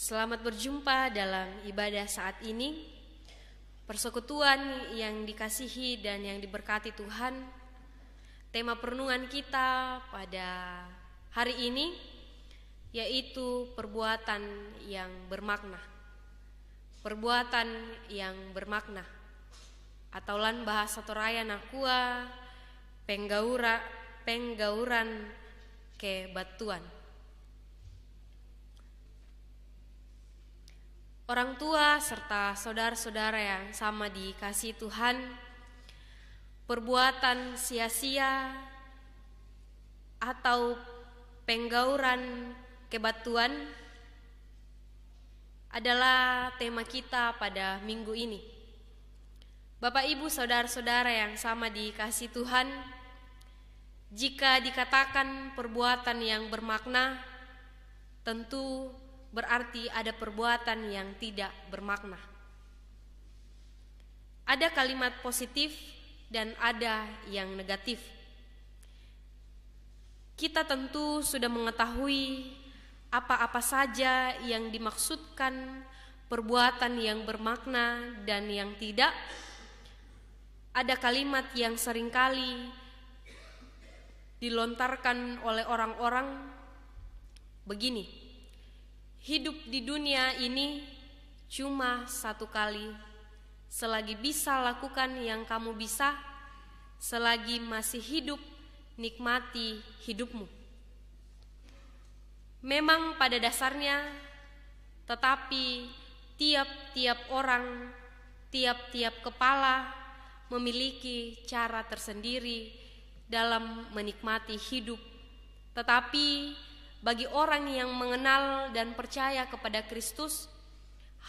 Selamat berjumpa dalam ibadah saat ini. Persekutuan yang dikasihi dan yang diberkati Tuhan. Tema perenungan kita pada hari ini yaitu perbuatan yang bermakna. Perbuatan yang bermakna. Atau lan bahasa Toraya nakua penggaura penggauran kebatuan. orang tua, serta saudara-saudara yang sama dikasih Tuhan, perbuatan sia-sia atau penggauran kebatuan adalah tema kita pada minggu ini. Bapak, ibu, saudara-saudara yang sama dikasih Tuhan, jika dikatakan perbuatan yang bermakna, tentu berarti ada perbuatan yang tidak bermakna. Ada kalimat positif dan ada yang negatif. Kita tentu sudah mengetahui apa-apa saja yang dimaksudkan perbuatan yang bermakna dan yang tidak. Ada kalimat yang seringkali dilontarkan oleh orang-orang begini. Hidup di dunia ini cuma satu kali. Selagi bisa lakukan yang kamu bisa, selagi masih hidup, nikmati hidupmu. Memang pada dasarnya, tetapi tiap-tiap orang, tiap-tiap kepala memiliki cara tersendiri dalam menikmati hidup. Tetapi bagi orang yang mengenal dan percaya kepada Kristus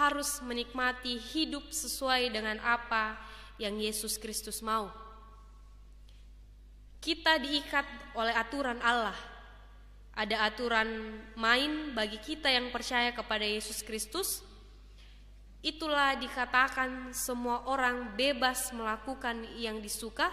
harus menikmati hidup sesuai dengan apa yang Yesus Kristus mau. Kita diikat oleh aturan Allah. Ada aturan main bagi kita yang percaya kepada Yesus Kristus. Itulah dikatakan semua orang bebas melakukan yang disuka,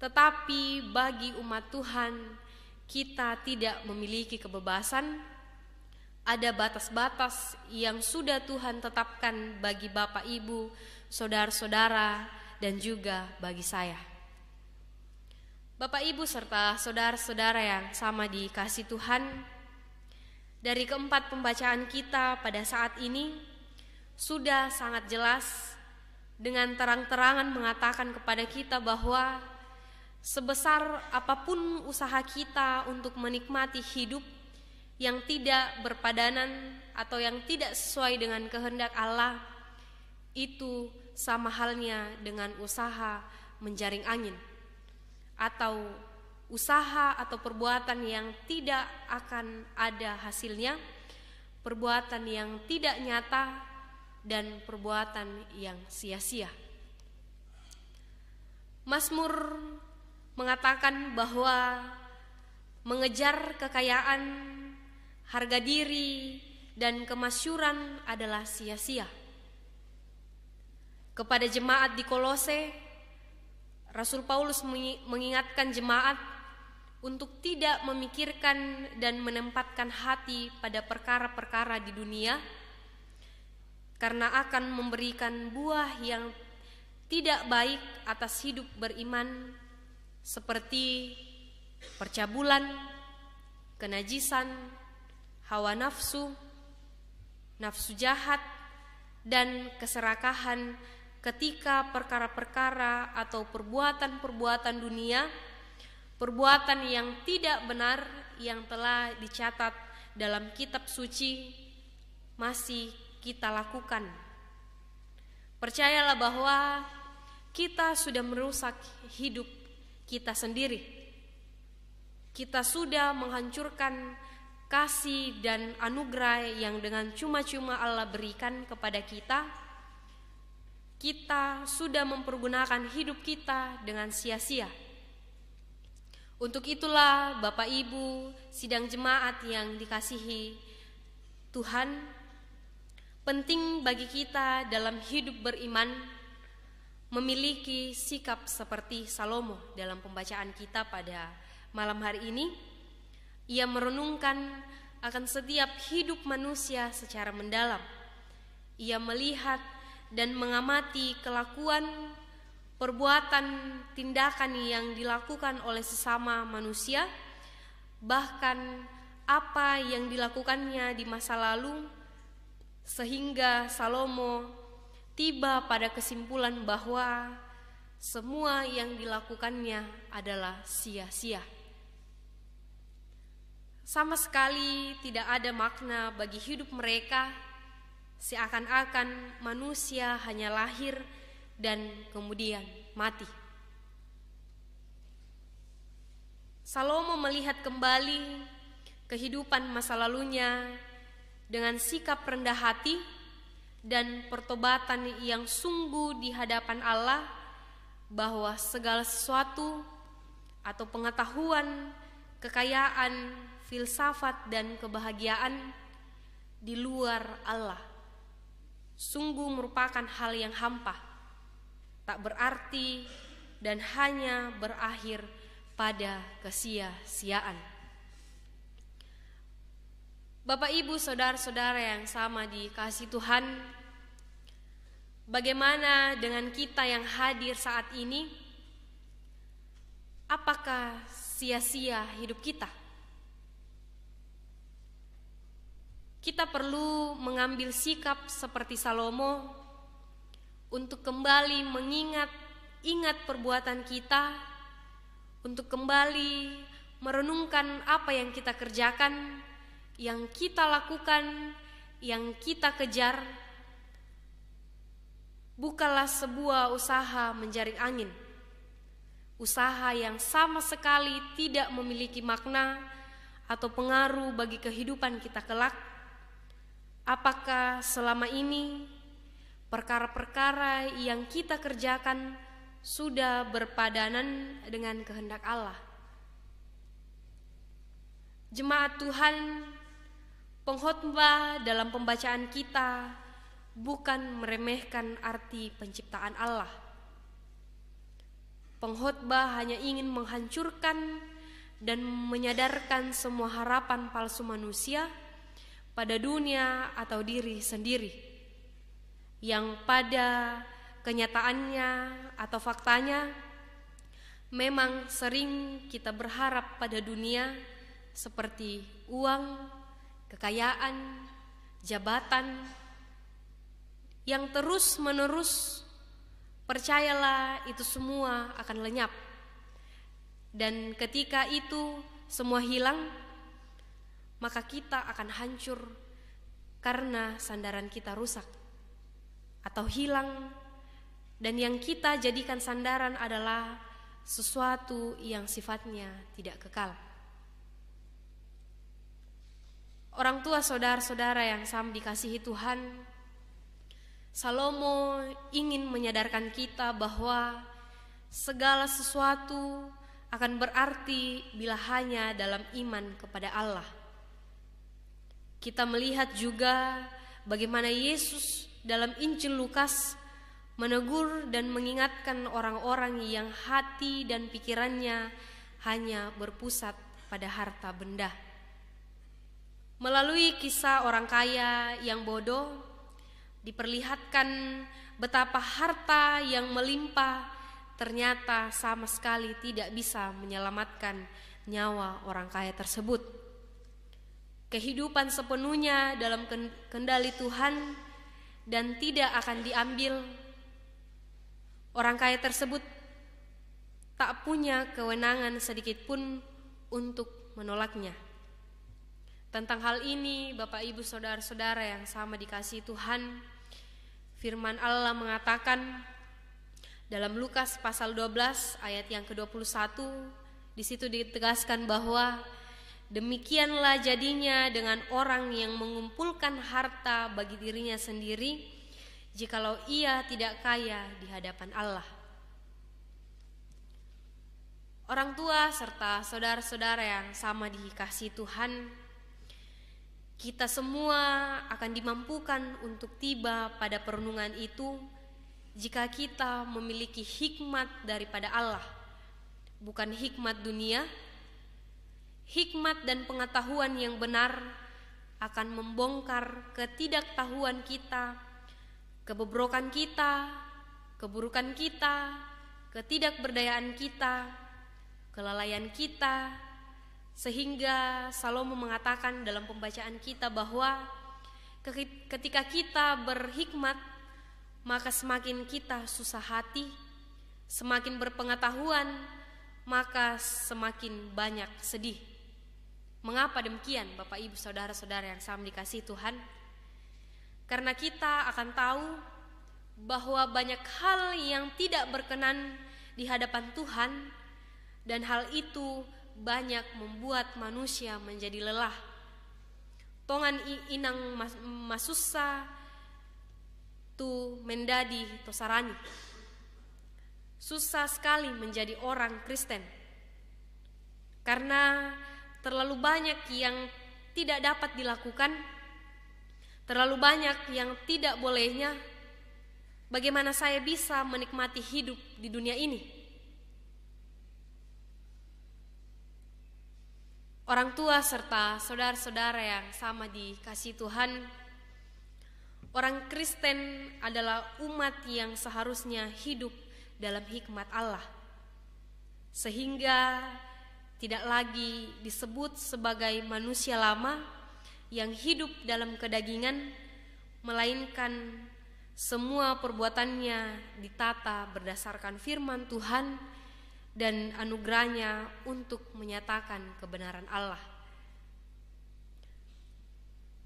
tetapi bagi umat Tuhan kita tidak memiliki kebebasan, ada batas-batas yang sudah Tuhan tetapkan bagi Bapak Ibu, saudara-saudara, dan juga bagi saya. Bapak Ibu serta saudara-saudara yang sama dikasih Tuhan, dari keempat pembacaan kita pada saat ini sudah sangat jelas dengan terang-terangan mengatakan kepada kita bahwa Sebesar apapun usaha kita untuk menikmati hidup yang tidak berpadanan atau yang tidak sesuai dengan kehendak Allah, itu sama halnya dengan usaha menjaring angin atau usaha atau perbuatan yang tidak akan ada hasilnya, perbuatan yang tidak nyata dan perbuatan yang sia-sia. Mazmur mengatakan bahwa mengejar kekayaan, harga diri, dan kemasyuran adalah sia-sia. Kepada jemaat di Kolose, Rasul Paulus mengingatkan jemaat untuk tidak memikirkan dan menempatkan hati pada perkara-perkara di dunia karena akan memberikan buah yang tidak baik atas hidup beriman seperti percabulan, kenajisan, hawa nafsu, nafsu jahat, dan keserakahan ketika perkara-perkara atau perbuatan-perbuatan dunia, perbuatan yang tidak benar yang telah dicatat dalam kitab suci masih kita lakukan. Percayalah bahwa kita sudah merusak hidup kita sendiri. Kita sudah menghancurkan kasih dan anugerah yang dengan cuma-cuma Allah berikan kepada kita. Kita sudah mempergunakan hidup kita dengan sia-sia. Untuk itulah Bapak Ibu sidang jemaat yang dikasihi Tuhan penting bagi kita dalam hidup beriman memiliki sikap seperti Salomo dalam pembacaan kita pada malam hari ini. Ia merenungkan akan setiap hidup manusia secara mendalam. Ia melihat dan mengamati kelakuan, perbuatan, tindakan yang dilakukan oleh sesama manusia, bahkan apa yang dilakukannya di masa lalu, sehingga Salomo tiba pada kesimpulan bahwa semua yang dilakukannya adalah sia-sia. Sama sekali tidak ada makna bagi hidup mereka, seakan-akan manusia hanya lahir dan kemudian mati. Salomo melihat kembali kehidupan masa lalunya dengan sikap rendah hati dan pertobatan yang sungguh di hadapan Allah bahwa segala sesuatu atau pengetahuan, kekayaan, filsafat dan kebahagiaan di luar Allah sungguh merupakan hal yang hampa, tak berarti dan hanya berakhir pada kesia-siaan. Bapak Ibu saudara-saudara yang sama dikasih Tuhan Bagaimana dengan kita yang hadir saat ini? Apakah sia-sia hidup kita? Kita perlu mengambil sikap seperti Salomo untuk kembali mengingat ingat perbuatan kita, untuk kembali merenungkan apa yang kita kerjakan yang kita lakukan, yang kita kejar, bukanlah sebuah usaha menjaring angin. Usaha yang sama sekali tidak memiliki makna atau pengaruh bagi kehidupan kita kelak. Apakah selama ini perkara-perkara yang kita kerjakan sudah berpadanan dengan kehendak Allah? Jemaat Tuhan Pengkhotbah dalam pembacaan kita bukan meremehkan arti penciptaan Allah. Pengkhotbah hanya ingin menghancurkan dan menyadarkan semua harapan palsu manusia pada dunia atau diri sendiri yang pada kenyataannya atau faktanya memang sering kita berharap pada dunia seperti uang, kekayaan, jabatan yang terus-menerus percayalah itu semua akan lenyap. Dan ketika itu semua hilang, maka kita akan hancur karena sandaran kita rusak atau hilang dan yang kita jadikan sandaran adalah sesuatu yang sifatnya tidak kekal. orang tua saudara-saudara yang sama dikasihi Tuhan, Salomo ingin menyadarkan kita bahwa segala sesuatu akan berarti bila hanya dalam iman kepada Allah. Kita melihat juga bagaimana Yesus dalam Injil Lukas menegur dan mengingatkan orang-orang yang hati dan pikirannya hanya berpusat pada harta benda. Melalui kisah orang kaya yang bodoh, diperlihatkan betapa harta yang melimpah ternyata sama sekali tidak bisa menyelamatkan nyawa orang kaya tersebut. Kehidupan sepenuhnya dalam kendali Tuhan dan tidak akan diambil. Orang kaya tersebut tak punya kewenangan sedikit pun untuk menolaknya. Tentang hal ini, Bapak Ibu saudara-saudara yang sama dikasih Tuhan, firman Allah mengatakan dalam Lukas pasal 12 ayat yang ke-21 di situ ditegaskan bahwa demikianlah jadinya dengan orang yang mengumpulkan harta bagi dirinya sendiri jikalau ia tidak kaya di hadapan Allah. Orang tua serta saudara-saudara yang sama dikasih Tuhan, kita semua akan dimampukan untuk tiba pada perenungan itu jika kita memiliki hikmat daripada Allah, bukan hikmat dunia. Hikmat dan pengetahuan yang benar akan membongkar ketidaktahuan kita, kebobrokan kita, keburukan kita, ketidakberdayaan kita, kelalaian kita, sehingga Salomo mengatakan dalam pembacaan kita bahwa ketika kita berhikmat maka semakin kita susah hati, semakin berpengetahuan, maka semakin banyak sedih. Mengapa demikian, Bapak Ibu, saudara-saudara yang sama dikasih Tuhan? Karena kita akan tahu bahwa banyak hal yang tidak berkenan di hadapan Tuhan, dan hal itu banyak membuat manusia menjadi lelah. Tongan inang mas, masusa tu mendadi tosarani. Susah sekali menjadi orang Kristen. Karena terlalu banyak yang tidak dapat dilakukan, terlalu banyak yang tidak bolehnya. Bagaimana saya bisa menikmati hidup di dunia ini? orang tua serta saudara-saudara yang sama dikasih Tuhan. Orang Kristen adalah umat yang seharusnya hidup dalam hikmat Allah. Sehingga tidak lagi disebut sebagai manusia lama yang hidup dalam kedagingan, melainkan semua perbuatannya ditata berdasarkan firman Tuhan dan anugerahnya untuk menyatakan kebenaran Allah.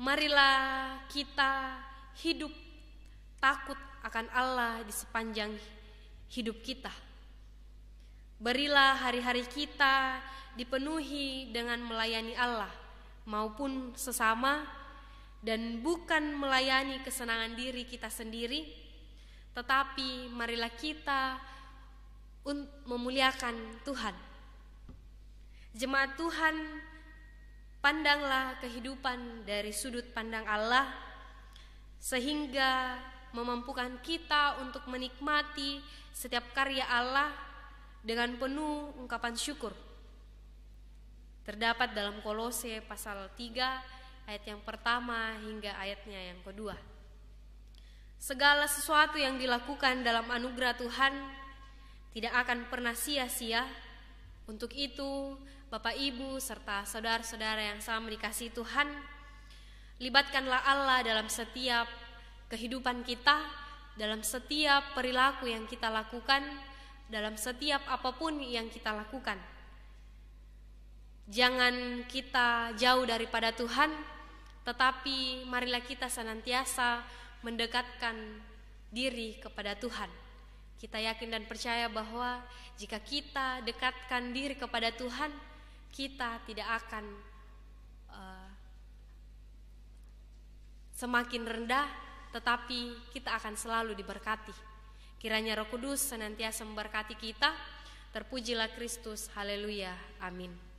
Marilah kita hidup takut akan Allah di sepanjang hidup kita. Berilah hari-hari kita dipenuhi dengan melayani Allah maupun sesama dan bukan melayani kesenangan diri kita sendiri, tetapi marilah kita memuliakan Tuhan. Jemaat Tuhan, pandanglah kehidupan dari sudut pandang Allah sehingga memampukan kita untuk menikmati setiap karya Allah dengan penuh ungkapan syukur. Terdapat dalam Kolose pasal 3 ayat yang pertama hingga ayatnya yang kedua. Segala sesuatu yang dilakukan dalam anugerah Tuhan tidak akan pernah sia-sia. Untuk itu, Bapak Ibu serta saudara-saudara yang sama dikasih Tuhan, libatkanlah Allah dalam setiap kehidupan kita, dalam setiap perilaku yang kita lakukan, dalam setiap apapun yang kita lakukan. Jangan kita jauh daripada Tuhan, tetapi marilah kita senantiasa mendekatkan diri kepada Tuhan. Kita yakin dan percaya bahwa jika kita dekatkan diri kepada Tuhan, kita tidak akan uh, semakin rendah, tetapi kita akan selalu diberkati. Kiranya Roh Kudus senantiasa memberkati kita. Terpujilah Kristus. Haleluya. Amin.